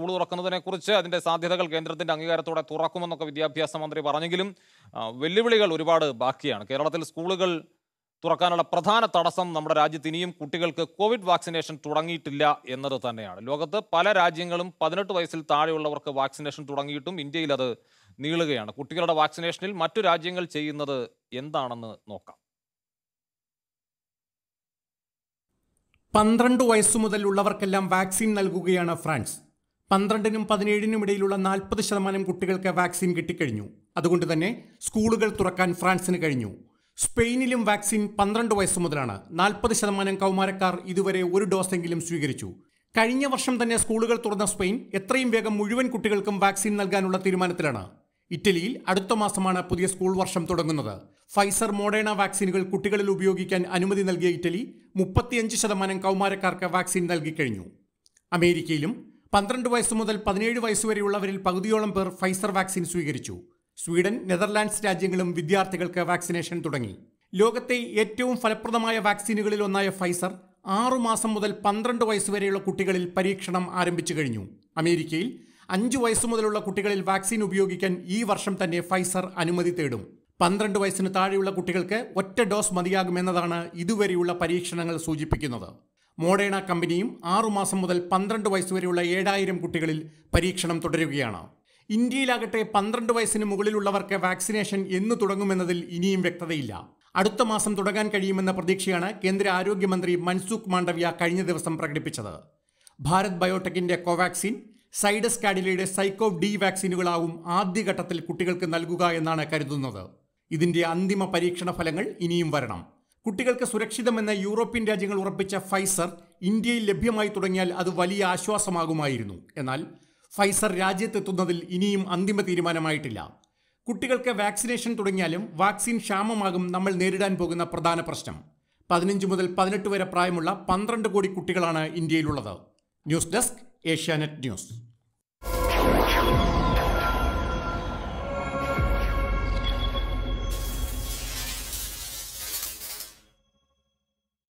school തുറക്കുന്നതിനെക്കുറിച്ച് അതിൻ്റെ സാധ്യതകൾ കേന്ദ്രത്തിൻ്റെ അംഗീകാരത്തോടെ തുറക്കുമെന്നൊക്കെ വിദ്യാഭ്യാസ മന്ത്രി പറഞ്ഞെങ്കിലും വെല്ലുവിളികൾ ഒരുപാട് ബാക്കിയാണ് കേരളത്തിൽ സ്കൂളുകൾ തുറക്കാനുള്ള പ്രധാന തടസ്സം നമ്മുടെ രാജ്യത്ത് ഇനിയും കുട്ടികൾക്ക് കോവിഡ് വാക്സിനേഷൻ തുടങ്ങിയിട്ടില്ല എന്നത് തന്നെയാണ് ലോകത്ത് പല രാജ്യങ്ങളും പതിനെട്ട് വയസ്സിൽ താഴെയുള്ളവർക്ക് വാക്സിനേഷൻ തുടങ്ങിയിട്ടും ഇന്ത്യയിൽ അത് നീളുകയാണ് കുട്ടികളുടെ വാക്സിനേഷനിൽ മറ്റു രാജ്യങ്ങൾ ചെയ്യുന്നത് എന്താണെന്ന് നോക്കാം പന്ത്രണ്ട് വയസ്സു മുതലുള്ളവർക്കെല്ലാം വാക്സിൻ നൽകുകയാണ് ഫ്രാൻസ് പന്ത്രണ്ടിനും പതിനേഴിനും ഇടയിലുള്ള നാൽപ്പത് ശതമാനം കുട്ടികൾക്ക് വാക്സിൻ കിട്ടിക്കഴിഞ്ഞു അതുകൊണ്ട് തന്നെ സ്കൂളുകൾ തുറക്കാൻ ഫ്രാൻസിന് കഴിഞ്ഞു സ്പെയിനിലും വാക്സിൻ പന്ത്രണ്ട് വയസ്സ് മുതലാണ് നാൽപ്പത് ശതമാനം കൗമാരക്കാർ ഇതുവരെ ഒരു ഡോസെങ്കിലും സ്വീകരിച്ചു കഴിഞ്ഞ വർഷം തന്നെ സ്കൂളുകൾ തുറന്ന സ്പെയിൻ എത്രയും വേഗം മുഴുവൻ കുട്ടികൾക്കും വാക്സിൻ നൽകാനുള്ള തീരുമാനത്തിലാണ് ഇറ്റലിയിൽ അടുത്ത മാസമാണ് പുതിയ സ്കൂൾ വർഷം തുടങ്ങുന്നത് ഫൈസർ മോഡേണ വാക്സിനുകൾ കുട്ടികളിൽ ഉപയോഗിക്കാൻ അനുമതി നൽകിയ ഇറ്റലി മുപ്പത്തിയഞ്ച് ശതമാനം കൗമാരക്കാർക്ക് വാക്സിൻ നൽകിക്കഴിഞ്ഞു അമേരിക്കയിലും പന്ത്രണ്ട് വയസ്സ് മുതൽ പതിനേഴ് വയസ്സുവരെയുള്ളവരിൽ പകുതിയോളം പേർ ഫൈസർ വാക്സിൻ സ്വീകരിച്ചു സ്വീഡൻ നെതർലാൻഡ്സ് രാജ്യങ്ങളും വിദ്യാർത്ഥികൾക്ക് വാക്സിനേഷൻ തുടങ്ങി ലോകത്തെ ഏറ്റവും ഫലപ്രദമായ വാക്സിനുകളിൽ ഒന്നായ ഫൈസർ ആറുമാസം മുതൽ പന്ത്രണ്ട് വയസ്സുവരെയുള്ള കുട്ടികളിൽ പരീക്ഷണം ആരംഭിച്ചു കഴിഞ്ഞു അമേരിക്കയിൽ അഞ്ചു വയസ്സു മുതലുള്ള കുട്ടികളിൽ വാക്സിൻ ഉപയോഗിക്കാൻ ഈ വർഷം തന്നെ ഫൈസർ അനുമതി തേടും പന്ത്രണ്ട് വയസ്സിന് താഴെയുള്ള കുട്ടികൾക്ക് ഒറ്റ ഡോസ് മതിയാകുമെന്നതാണ് ഇതുവരെയുള്ള പരീക്ഷണങ്ങൾ സൂചിപ്പിക്കുന്നത് മോഡേണ കമ്പനിയും ആറുമാസം മുതൽ പന്ത്രണ്ട് വയസ്സുവരെയുള്ള ഏഴായിരം കുട്ടികളിൽ പരീക്ഷണം തുടരുകയാണ് ഇന്ത്യയിലാകട്ടെ പന്ത്രണ്ട് വയസ്സിന് മുകളിലുള്ളവർക്ക് വാക്സിനേഷൻ എന്ന് തുടങ്ങുമെന്നതിൽ ഇനിയും വ്യക്തതയില്ല അടുത്ത മാസം തുടങ്ങാൻ കഴിയുമെന്ന പ്രതീക്ഷയാണ് കേന്ദ്ര ആരോഗ്യമന്ത്രി മൻസുഖ് മാണ്ഡവ്യ കഴിഞ്ഞ ദിവസം പ്രകടിപ്പിച്ചത് ഭാരത് ബയോടെക്കിന്റെ കോവാക്സിൻ സൈഡസ് കാഡിലയുടെ സൈക്കോവ് ഡി വാക്സിനുകളാവും ആദ്യഘട്ടത്തിൽ കുട്ടികൾക്ക് നൽകുക എന്നാണ് കരുതുന്നത് ഇതിന്റെ അന്തിമ പരീക്ഷണ ഫലങ്ങൾ ഇനിയും വരണം കുട്ടികൾക്ക് സുരക്ഷിതമെന്ന് യൂറോപ്യൻ രാജ്യങ്ങൾ ഉറപ്പിച്ച ഫൈസർ ഇന്ത്യയിൽ ലഭ്യമായി തുടങ്ങിയാൽ അത് വലിയ ആശ്വാസമാകുമായിരുന്നു എന്നാൽ ഫൈസർ രാജ്യത്തെത്തുന്നതിൽ ഇനിയും അന്തിമ തീരുമാനമായിട്ടില്ല കുട്ടികൾക്ക് വാക്സിനേഷൻ തുടങ്ങിയാലും വാക്സിൻ ക്ഷാമമാകും നമ്മൾ നേരിടാൻ പോകുന്ന പ്രധാന പ്രശ്നം പതിനഞ്ച് മുതൽ പതിനെട്ട് വരെ പ്രായമുള്ള പന്ത്രണ്ട് കോടി കുട്ടികളാണ് ഇന്ത്യയിലുള്ളത് ന്യൂസ് ഡെസ്ക് ഏഷ്യാനെറ്റ് ന്യൂസ്